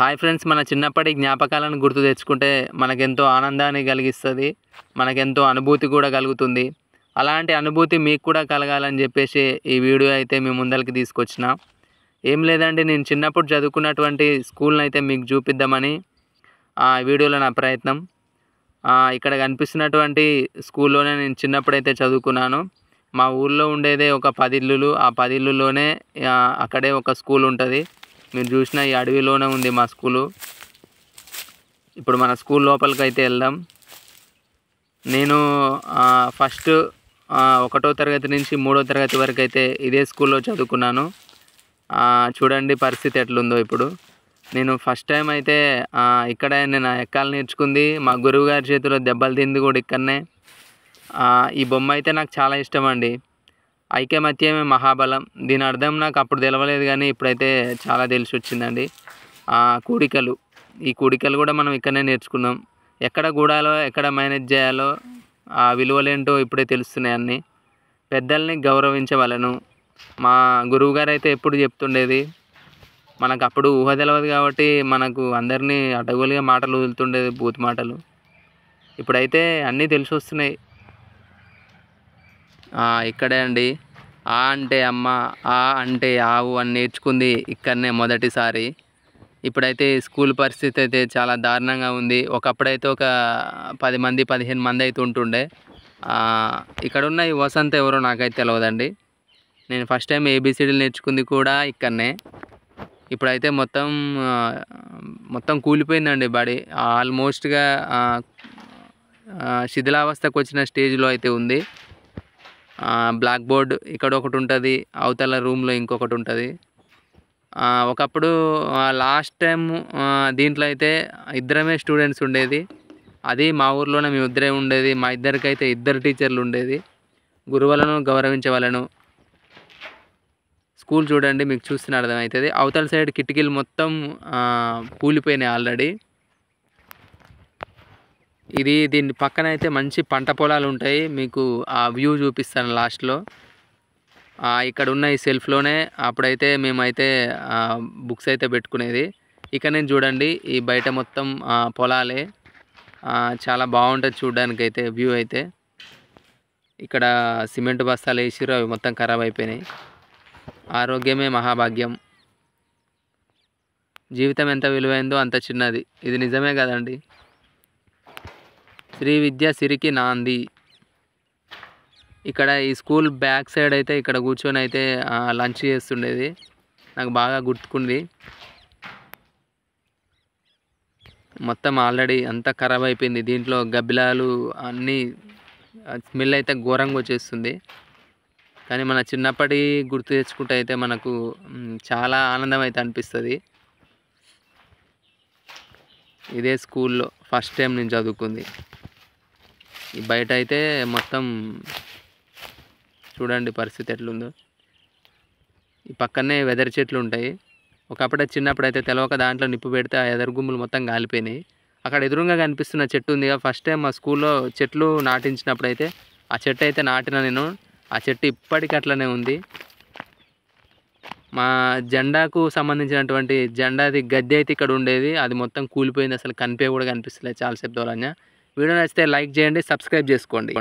hi friends మన చిన్నప్పటి జ్ఞాపకాలను గుర్తు తెచ్చుకుంటే మనకెంతో ఆనందాన్ని కలిగిస్తుంది మనకెంతో అనుభూతి కూడా కలుగుతుంది అలాంటి అనుభూతి మీకు కూడా కలగాలని చెప్పేసి ఈ వీడియో అయితే మీ ముందరికి తీసుకొచ్చిన ఏం లేదండి నేను చిన్నప్పుడు చదువుకున్నటువంటి స్కూల్ని అయితే మీకు చూపిద్దామని ఆ వీడియోలో నా ప్రయత్నం ఇక్కడ కనిపిస్తున్నటువంటి స్కూల్లోనే నేను చిన్నప్పుడైతే చదువుకున్నాను మా ఊళ్ళో ఉండేదే ఒక పదిళ్ళులు ఆ పదిళ్ళులోనే అక్కడే ఒక స్కూల్ ఉంటుంది మీరు చూసిన ఈ అడవిలోనే ఉంది మా స్కూలు ఇప్పుడు మన స్కూల్ లోపలికి అయితే వెళ్దాం నేను ఫస్ట్ ఒకటో తరగతి నుంచి మూడో తరగతి వరకు అయితే ఇదే స్కూల్లో చదువుకున్నాను చూడండి పరిస్థితి ఎట్లుందో ఇప్పుడు నేను ఫస్ట్ టైం అయితే ఇక్కడ నేను ఎక్కాలు నేర్చుకుంది మా గురువుగారి చేతిలో దెబ్బలు తింది కూడా ఇక్కడనే ఈ బొమ్మ అయితే నాకు చాలా ఇష్టం అండి ఐకమత్యమే మహాబలం దీని అర్థం నాకు అప్పుడు తెలవలేదు కానీ ఇప్పుడైతే చాలా తెలిసి వచ్చిందండి కూడికలు ఈ కూడికలు కూడా మనం ఇక్కడనే నేర్చుకున్నాం ఎక్కడ గూడాలో ఎక్కడ మేనేజ్ చేయాలో ఆ విలువలేంటో ఇప్పుడే తెలుస్తున్నాయి అన్ని పెద్దల్ని గౌరవించవలను మా గురువుగారు అయితే ఎప్పుడు చెప్తుండేది మనకు అప్పుడు ఊహ తెలవదు కాబట్టి మనకు అందరినీ అడ్డగోలుగా మాటలు వదులుతుండేది బూత్ మాటలు ఇప్పుడైతే అన్నీ తెలిసి వస్తున్నాయి ఇక్కడే అండి ఆ అంటే అమ్మ ఆ అంటే ఆవు అని నేర్చుకుంది ఇక్కడనే మొదటిసారి ఇప్పుడైతే స్కూల్ పరిస్థితి అయితే చాలా దారుణంగా ఉంది ఒకప్పుడైతే ఒక పది మంది పదిహేను మంది అయితే ఉంటుండే ఇక్కడ ఉన్న ఈ వసంత ఎవరో నాకైతే తెలియదండి నేను ఫస్ట్ టైం ఏబిసిడీలు నేర్చుకుంది కూడా ఇక్కడనే ఇప్పుడైతే మొత్తం మొత్తం కూలిపోయిందండి బాడీ ఆల్మోస్ట్గా శిథిలావస్థకు వచ్చిన స్టేజ్లో అయితే ఉంది బ్లాక్ బోర్డ్ ఇక్కడ ఒకటి ఉంటుంది అవతల రూమ్లో ఇంకొకటి ఉంటుంది ఒకప్పుడు లాస్ట్ టైం దీంట్లో అయితే ఇద్దరమే స్టూడెంట్స్ ఉండేది అది మా ఊర్లోనే మేము ఇద్దరే ఉండేది మా ఇద్దరికైతే ఇద్దరు టీచర్లు ఉండేది గురువులను గౌరవించే వాళ్ళను స్కూల్ చూడండి మీకు చూస్తున్న అర్థమవుతుంది అవతల సైడ్ కిటికీలు మొత్తం కూలిపోయినాయి ఆల్రెడీ ఇది దీని పక్కన అయితే మంచి పంట పొలాలు ఉంటాయి మీకు ఆ వ్యూ చూపిస్తాను లాస్ట్లో ఇక్కడ ఉన్న ఈ సెల్ఫ్లోనే అప్పుడైతే మేమైతే బుక్స్ అయితే పెట్టుకునేది ఇక్కడ నేను చూడండి ఈ బయట మొత్తం పొలాలే చాలా బాగుంటుంది చూడడానికి అయితే వ్యూ అయితే ఇక్కడ సిమెంట్ బస్తాలు వేసిరు అవి మొత్తం ఖరాబ్ అయిపోయినాయి ఆరోగ్యమే మహాభాగ్యం జీవితం ఎంత విలువైందో అంత చిన్నది ఇది నిజమే కదండి శ్రీ విద్య సిరికి నాంది ఇక్కడ ఈ స్కూల్ బ్యాక్ సైడ్ అయితే ఇక్కడ కూర్చొని అయితే లంచ్ చేస్తుండేది నాకు బాగా గుర్తుకుంది మొత్తం ఆల్రెడీ అంతా ఖరాబ్ అయిపోయింది దీంట్లో గబ్బిలాలు అన్నీ స్మెల్ అయితే ఘోరంగా వచ్చేస్తుంది కానీ మన చిన్నప్పటి గుర్తు తెచ్చుకుంటే అయితే మనకు చాలా ఆనందం అయితే అనిపిస్తుంది ఇదే స్కూల్లో ఫస్ట్ టైం నేను చదువుకుంది ఈ బయట అయితే మొత్తం చూడండి పరిస్థితి ఎట్లుందో ఈ పక్కనే వెదర్ చెట్లు ఉంటాయి ఒకప్పుడే చిన్నప్పుడు అయితే తెలవక దాంట్లో నిప్పు పెడితే ఆ ఎదరుగుమ్ములు మొత్తం కాలిపోయినాయి అక్కడ ఎదురుగా కనిపిస్తున్న చెట్టు ఉంది ఫస్ట్ టైం మా స్కూల్లో చెట్లు నాటించినప్పుడు అయితే ఆ చెట్టు అయితే నాటిన నేను ఆ చెట్టు ఇప్పటికీ అట్లనే ఉంది మా జెండాకు సంబంధించినటువంటి జెండాది గద్దె అయితే ఇక్కడ ఉండేది అది మొత్తం కూలిపోయింది అసలు కనిపే కూడా కనిపిస్తలేదు చాలాసేపు దూరంగా వీడియో నచ్చితే లైక్ చేయండి సబ్స్క్రైబ్ చేసుకోండి